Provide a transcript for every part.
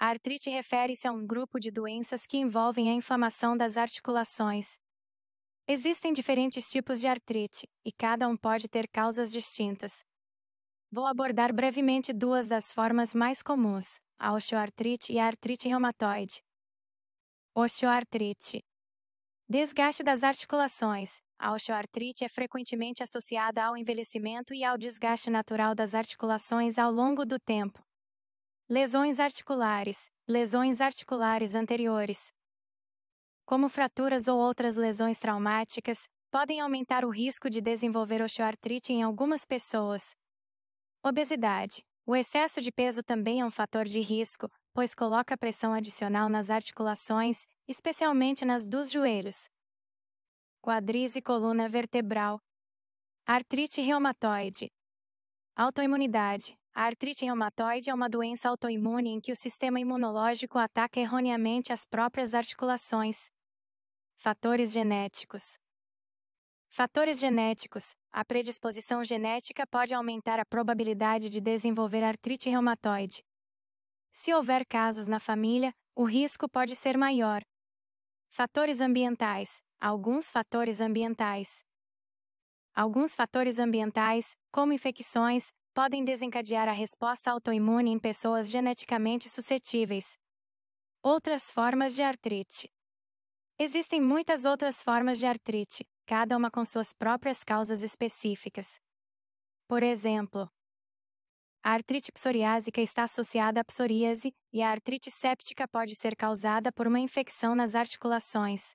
A artrite refere-se a um grupo de doenças que envolvem a inflamação das articulações. Existem diferentes tipos de artrite, e cada um pode ter causas distintas. Vou abordar brevemente duas das formas mais comuns, a osteoartrite e a artrite reumatoide. Osteoartrite Desgaste das articulações. A osteoartrite é frequentemente associada ao envelhecimento e ao desgaste natural das articulações ao longo do tempo. Lesões articulares, lesões articulares anteriores, como fraturas ou outras lesões traumáticas, podem aumentar o risco de desenvolver osteoartrite em algumas pessoas. Obesidade. O excesso de peso também é um fator de risco, pois coloca pressão adicional nas articulações, especialmente nas dos joelhos. Quadris e coluna vertebral. Artrite reumatoide. Autoimunidade. A artrite reumatoide é uma doença autoimune em que o sistema imunológico ataca erroneamente as próprias articulações. Fatores genéticos. Fatores genéticos. A predisposição genética pode aumentar a probabilidade de desenvolver artrite reumatoide. Se houver casos na família, o risco pode ser maior. Fatores ambientais. Alguns fatores ambientais. Alguns fatores ambientais, como infecções, podem desencadear a resposta autoimune em pessoas geneticamente suscetíveis. Outras formas de artrite. Existem muitas outras formas de artrite, cada uma com suas próprias causas específicas. Por exemplo, a artrite psoriásica está associada à psoríase e a artrite séptica pode ser causada por uma infecção nas articulações.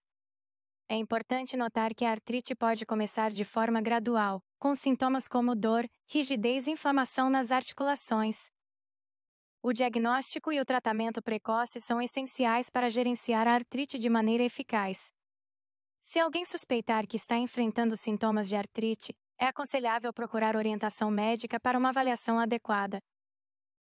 É importante notar que a artrite pode começar de forma gradual, com sintomas como dor, rigidez e inflamação nas articulações. O diagnóstico e o tratamento precoce são essenciais para gerenciar a artrite de maneira eficaz. Se alguém suspeitar que está enfrentando sintomas de artrite, é aconselhável procurar orientação médica para uma avaliação adequada,